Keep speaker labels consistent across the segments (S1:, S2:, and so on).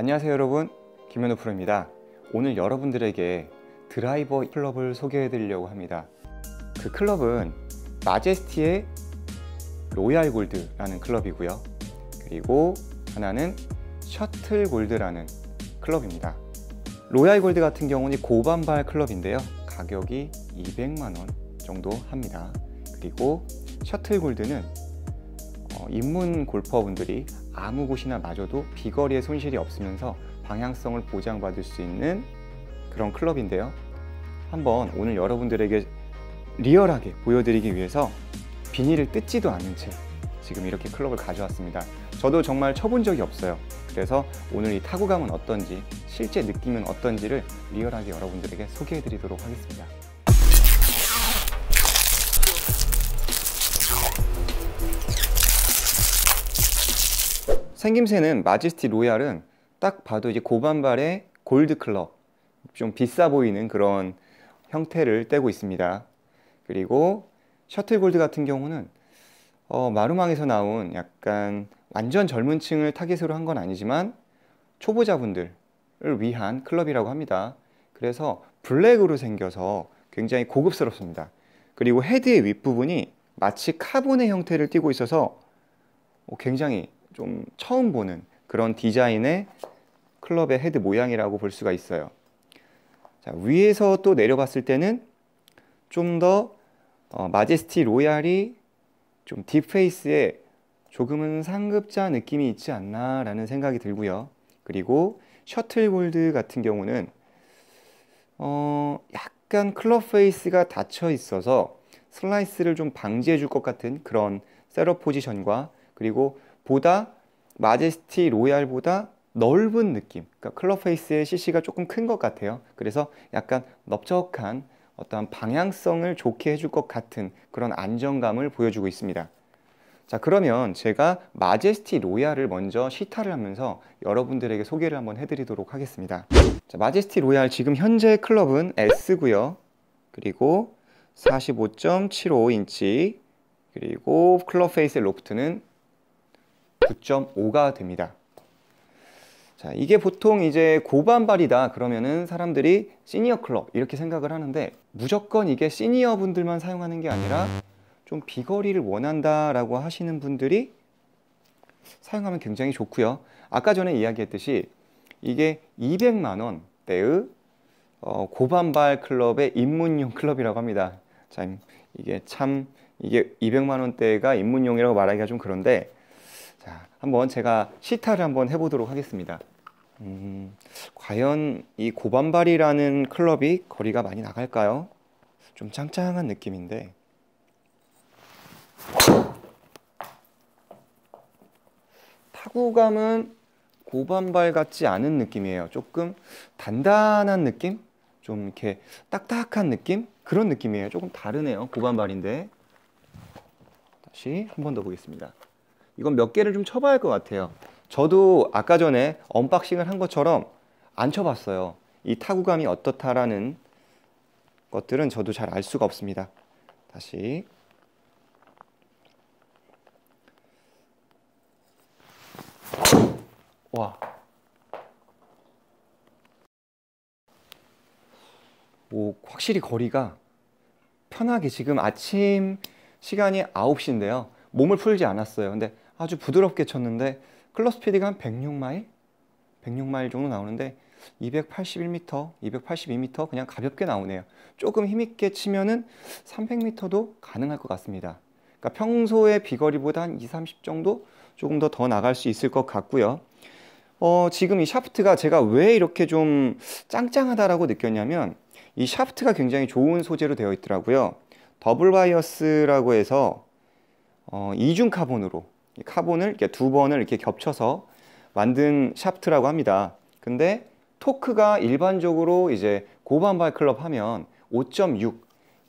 S1: 안녕하세요 여러분 김현우 프로입니다 오늘 여러분들에게 드라이버 클럽을 소개해 드리려고 합니다 그 클럽은 마제스티의 로얄 골드라는 클럽이고요 그리고 하나는 셔틀 골드라는 클럽입니다 로얄 골드 같은 경우는 고반발 클럽인데요 가격이 200만원 정도 합니다 그리고 셔틀 골드는 어, 입문 골퍼분들이 아무 곳이나 마저도 비거리의 손실이 없으면서 방향성을 보장받을 수 있는 그런 클럽인데요. 한번 오늘 여러분들에게 리얼하게 보여드리기 위해서 비닐을 뜯지도 않은 채 지금 이렇게 클럽을 가져왔습니다. 저도 정말 쳐본 적이 없어요. 그래서 오늘 이 타구감은 어떤지 실제 느낌은 어떤지를 리얼하게 여러분들에게 소개해드리도록 하겠습니다. 생김새는 마지스티 로얄은 딱 봐도 이제 고반발의 골드 클럽 좀 비싸 보이는 그런 형태를 떼고 있습니다. 그리고 셔틀 골드 같은 경우는 어, 마루망에서 나온 약간 완전 젊은 층을 타겟으로 한 건 아니지만 초보자분들을 위한 클럽이라고 합니다. 그래서 블랙으로 생겨서 굉장히 고급스럽습니다. 그리고 헤드의 윗부분이 마치 카본의 형태를 띠고 있어서 어, 굉장히 좀 처음 보는 그런 디자인의 클럽의 헤드 모양이라고 볼 수가 있어요. 자, 위에서 또 내려봤을 때는 좀더 어, 마제스티 로얄이 좀 딥페이스에 조금은 상급자 느낌이 있지 않나라는 생각이 들고요. 그리고 셔틀 골드 같은 경우는 어, 약간 클럽 페이스가 닫혀 있어서 슬라이스를 좀 방지해 줄 것 같은 그런 셋업 포지션과 그리고 보다 마제스티 로얄보다 넓은 느낌 그러니까 클럽 페이스의 CC가 조금 큰 것 같아요 그래서 약간 넓적한 어떤 방향성을 좋게 해줄 것 같은 그런 안정감을 보여주고 있습니다 자 그러면 제가 마제스티 로얄을 먼저 시타를 하면서 여러분들에게 소개를 한번 해드리도록 하겠습니다 자, 마제스티 로얄 지금 현재 클럽은 S고요 그리고 45.75인치 그리고 클럽 페이스의 로프트는 9.5가 됩니다. 자, 이게 보통 이제 고반발이다 그러면은 사람들이 시니어 클럽 이렇게 생각을 하는데 무조건 이게 시니어 분들만 사용하는 게 아니라 좀 비거리를 원한다라고 하시는 분들이 사용하면 굉장히 좋고요. 아까 전에 이야기했듯이 이게 200만 원대의 어, 고반발 클럽의 입문용 클럽이라고 합니다. 자, 이게 참 이게 200만 원대가 입문용이라고 말하기가 좀 그런데 한번 제가 시타를 한번 해보도록 하겠습니다. 음, 과연 이 고반발이라는 클럽이 거리가 많이 나갈까요? 좀 짱짱한 느낌인데 타구감은 고반발 같지 않은 느낌이에요. 조금 단단한 느낌? 좀 이렇게 딱딱한 느낌? 그런 느낌이에요. 조금 다르네요. 고반발인데 다시 한번 더 보겠습니다. 이건 몇 개를 좀 쳐봐야 할 것 같아요. 저도 아까 전에 언박싱을 한 것처럼 안 쳐봤어요. 이 타구감이 어떻다라는 것들은 저도 잘 알 수가 없습니다. 다시 와 오, 확실히 거리가 편하게 지금 아침 시간이 9시인데요. 몸을 풀지 않았어요. 근데 아주 부드럽게 쳤는데 클럽 스피드가 한 106마일? 106마일 정도 나오는데 281m, 282m 그냥 가볍게 나오네요. 조금 힘있게 치면은 300m도 가능할 것 같습니다. 그러니까 평소에 비거리보다 한 2, 30 정도 조금 더 더 나갈 수 있을 것 같고요. 어, 지금 이 샤프트가 제가 왜 이렇게 좀 짱짱하다라고 느꼈냐면 이 샤프트가 굉장히 좋은 소재로 되어 있더라고요. 더블 바이어스라고 해서 어, 이중 카본으로 카본을 이렇게 두 번을 이렇게 겹쳐서 만든 샤프트라고 합니다. 근데 토크가 일반적으로 이제 고반 발클럽 하면 5.6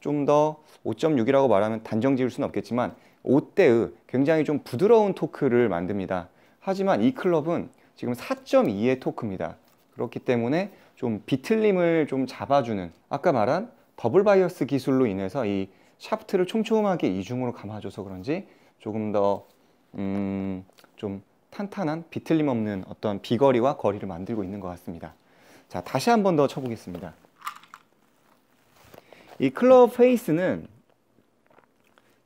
S1: 좀 더 5.6이라고 말하면 단정 지을 수는 없겠지만 5대의 굉장히 좀 부드러운 토크를 만듭니다. 하지만 이 클럽은 지금 4.2의 토크입니다. 그렇기 때문에 좀 비틀림을 좀 잡아주는 아까 말한 더블 바이어스 기술로 인해서 이 샤프트를 촘촘하게 이중으로 감아줘서 그런지 조금 더 음, 좀 탄탄한 비틀림 없는 어떤 비거리와 거리를 만들고 있는 것 같습니다. 자, 다시 한 번 더 쳐보겠습니다. 이 클럽 페이스는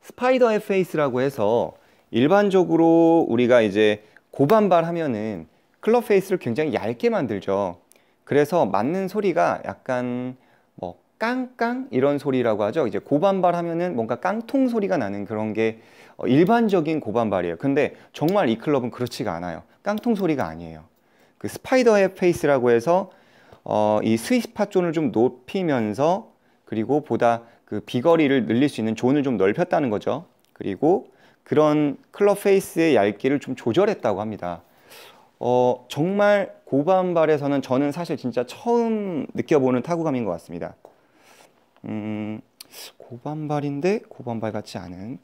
S1: 스파이더의 페이스라고 해서 일반적으로 우리가 이제 고반발 하면은 클럽 페이스를 굉장히 얇게 만들죠. 그래서 맞는 소리가 약간 깡깡 이런 소리라고 하죠. 이제 고반발 하면은 뭔가 깡통 소리가 나는 그런 게 어, 일반적인 고반발이에요. 근데 정말 이 클럽은 그렇지가 않아요. 깡통 소리가 아니에요. 그 스파이더의 페이스라고 해서 어, 이 스위스팟 존을 좀 높이면서 그리고 보다 그 비거리를 늘릴 수 있는 존을 좀 넓혔다는 거죠. 그리고 그런 클럽 페이스의 얇기를 좀 조절했다고 합니다. 어, 정말 고반발에서는 저는 사실 진짜 처음 느껴보는 타구감인 것 같습니다. 음, 고반발인데 고반발 같지 않은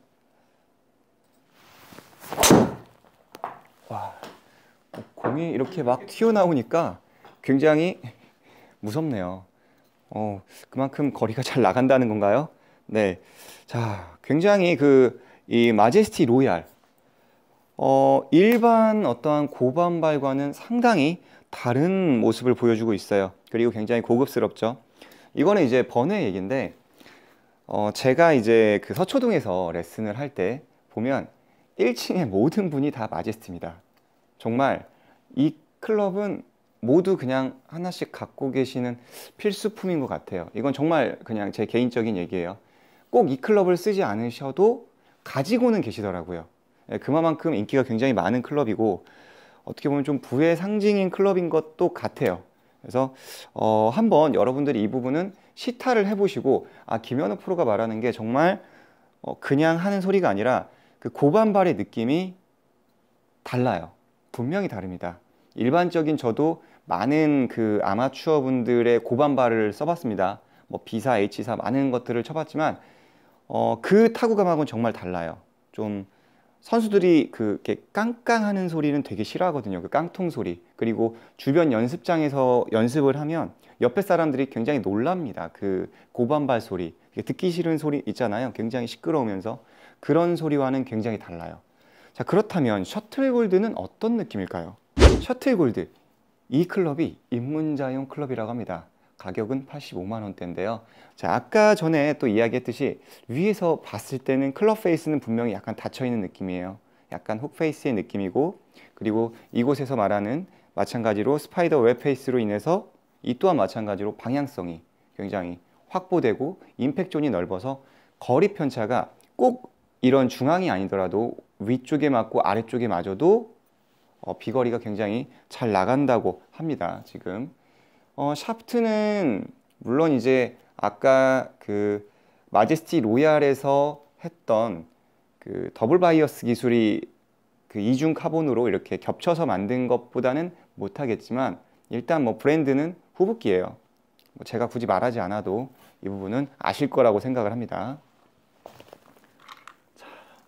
S1: 와 공이 이렇게 막 튀어나오니까 굉장히 무섭네요. 어, 그만큼 거리가 잘 나간다는 건가요? 네. 자, 굉장히 그, 이 마제스티 로얄. 어, 일반 어떠한 고반발과는 상당히 다른 모습을 보여주고 있어요. 그리고 굉장히 고급스럽죠. 이거는 이제 번외 얘기인데 어, 제가 이제 그 서초동에서 레슨을 할 때 보면 1층의 모든 분이 다 마제스트입니다. 정말 이 클럽은 모두 그냥 하나씩 갖고 계시는 필수품인 것 같아요. 이건 정말 그냥 제 개인적인 얘기예요. 꼭 이 클럽을 쓰지 않으셔도 가지고는 계시더라고요. 예, 그만큼 인기가 굉장히 많은 클럽이고 어떻게 보면 좀 부의 상징인 클럽인 것도 같아요. 그래서 어, 한번 여러분들이 이 부분은 시타를 해보시고 아 김현우 프로가 말하는 게 정말 어, 그냥 하는 소리가 아니라 그 고반발의 느낌이 달라요. 분명히 다릅니다. 일반적인 저도 많은 그 아마추어 분들의 고반발을 써봤습니다. 뭐 B사, H사 많은 것들을 쳐봤지만 어, 그 타구감하고는 정말 달라요. 좀 선수들이 그 이렇게 깡깡하는 소리는 되게 싫어하거든요. 그 깡통 소리. 그리고 주변 연습장에서 연습을 하면 옆에 사람들이 굉장히 놀랍니다. 그 고반발 소리, 듣기 싫은 소리 있잖아요. 굉장히 시끄러우면서 그런 소리와는 굉장히 달라요. 자 그렇다면 셔틀 골드는 어떤 느낌일까요? 셔틀 골드 이 클럽이 입문자용 클럽이라고 합니다. 가격은 85만 원대인데요. 자, 아까 전에 또 이야기했듯이 위에서 봤을 때는 클럽 페이스는 분명히 약간 닫혀 있는 느낌이에요. 약간 훅 페이스의 느낌이고 그리고 이곳에서 말하는 마찬가지로 스파이더 웹 페이스로 인해서 이 또한 마찬가지로 방향성이 굉장히 확보되고 임팩존이 넓어서 거리 편차가 꼭 이런 중앙이 아니더라도 위쪽에 맞고 아래쪽에 맞아도 어, 비거리가 굉장히 잘 나간다고 합니다. 지금 어, 샤프트는 물론 이제 아까 그 마제스티 로얄에서 했던 그 더블 바이어스 기술이 그 이중 카본으로 이렇게 겹쳐서 만든 것보다는 못하겠지만 일단 뭐 브랜드는 후붓기예요. 뭐 제가 굳이 말하지 않아도 이 부분은 아실 거라고 생각을 합니다. 자,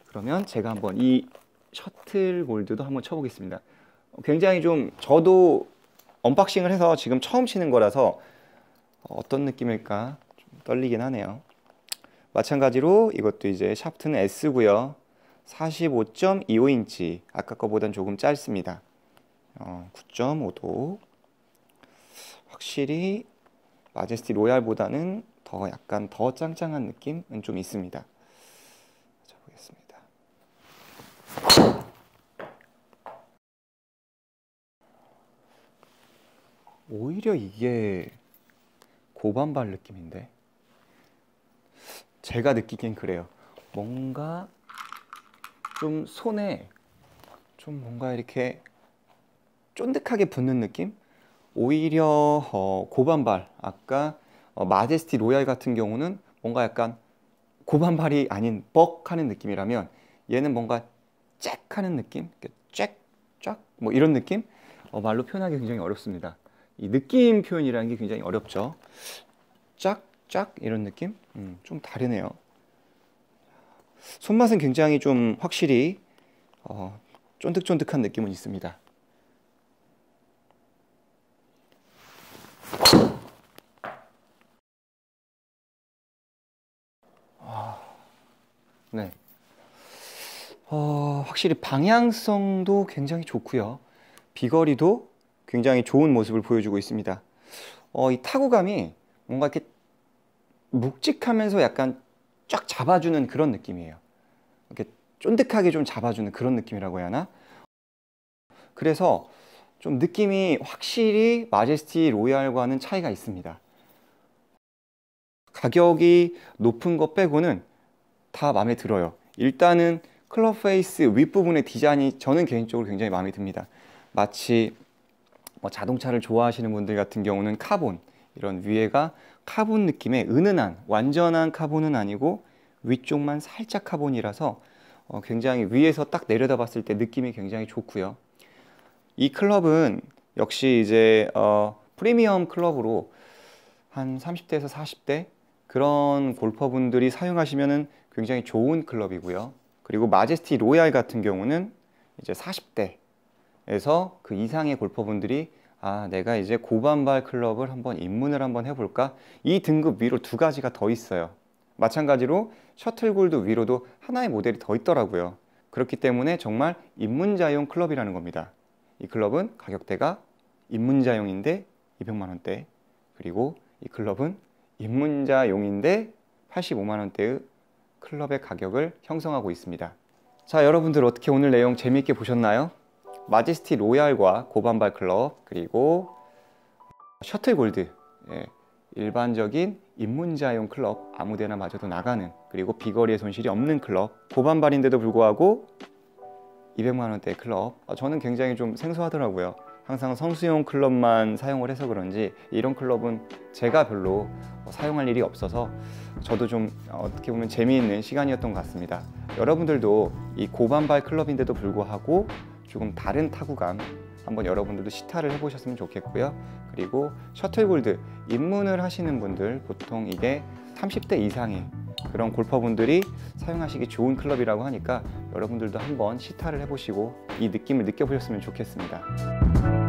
S1: 그러면 제가 한번 이 셔틀 골드도 한번 쳐보겠습니다. 굉장히 좀 저도 언박싱을 해서 지금 처음 치는 거라서 어떤 느낌일까 좀 떨리긴 하네요. 마찬가지로 이것도 이제 샤프트는 S고요. 45.25인치 아까 거보단 조금 짧습니다. 어, 9.5도 확실히 마제스티 로얄보다는 더 약간 더 짱짱한 느낌은 좀 있습니다. 오히려 이게 고반발 느낌인데 제가 느끼긴 그래요 뭔가 좀 손에 좀 뭔가 이렇게 쫀득하게 붙는 느낌? 오히려 어, 고반발 아까 어, 마제스티 로얄 같은 경우는 뭔가 약간 고반발이 아닌 뻑 하는 느낌이라면 얘는 뭔가 쨍 하는 느낌? 잭, 쫙뭐 이런 느낌? 어, 말로 표현하기 굉장히 어렵습니다 이 느낌 표현이라는 게 굉장히 어렵죠. 짝, 짝 이런 느낌? 음, 좀 다르네요. 손맛은 굉장히 좀 확실히 어, 쫀득쫀득한 느낌은 있습니다. 아, 네. 어, 확실히 방향성도 굉장히 좋고요. 비거리도 굉장히 좋은 모습을 보여주고 있습니다. 어, 이 타구감이 뭔가 이렇게 묵직하면서 약간 쫙 잡아주는 그런 느낌이에요. 이렇게 쫀득하게 좀 잡아주는 그런 느낌이라고 해야 하나? 그래서 좀 느낌이 확실히 마제스티 로얄과는 차이가 있습니다. 가격이 높은 것 빼고는 다 마음에 들어요. 일단은 클럽 페이스 윗부분의 디자인이 저는 개인적으로 굉장히 마음에 듭니다. 마치 뭐 자동차를 좋아하시는 분들 같은 경우는 카본 이런 위에가 카본 느낌의 은은한 완전한 카본은 아니고 위쪽만 살짝 카본이라서 어, 굉장히 위에서 딱 내려다 봤을 때 느낌이 굉장히 좋고요 이 클럽은 역시 이제 어, 프리미엄 클럽으로 한 30대에서 40대 그런 골퍼분들이 사용하시면 굉장히 좋은 클럽이고요 그리고 마제스티 로얄 같은 경우는 이제 40대 에서 그 이상의 골퍼분들이 아 내가 이제 고반발 클럽을 한번 입문을 한번 해볼까 이 등급 위로 두 가지가 더 있어요 마찬가지로 셔틀골드 위로도 하나의 모델이 더 있더라고요 그렇기 때문에 정말 입문자용 클럽이라는 겁니다 이 클럽은 가격대가 입문자용인데 200만원대 그리고 이 클럽은 입문자용인데 85만원대의 클럽의 가격을 형성하고 있습니다 자 여러분들 어떻게 오늘 내용 재미있게 보셨나요? 마지스티 로얄과 고반발 클럽 그리고 셔틀 골드 예, 일반적인 입문자용 클럽 아무데나 마저도 나가는 그리고 비거리의 손실이 없는 클럽 고반발인데도 불구하고 200만원대 클럽 어, 저는 굉장히 좀 생소하더라고요 항상 선수용 클럽만 사용을 해서 그런지 이런 클럽은 제가 별로 어, 사용할 일이 없어서 저도 좀 어, 어떻게 보면 재미있는 시간이었던 것 같습니다 여러분들도 이 고반발 클럽인데도 불구하고 조금 다른 타구감 한번 여러분들도 시타를 해보셨으면 좋겠고요. 그리고 셔틀골드 입문을 하시는 분들 보통 이게 30대 이상의 그런 골퍼분들이 사용하시기 좋은 클럽이라고 하니까 여러분들도 한번 시타를 해보시고 이 느낌을 느껴보셨으면 좋겠습니다.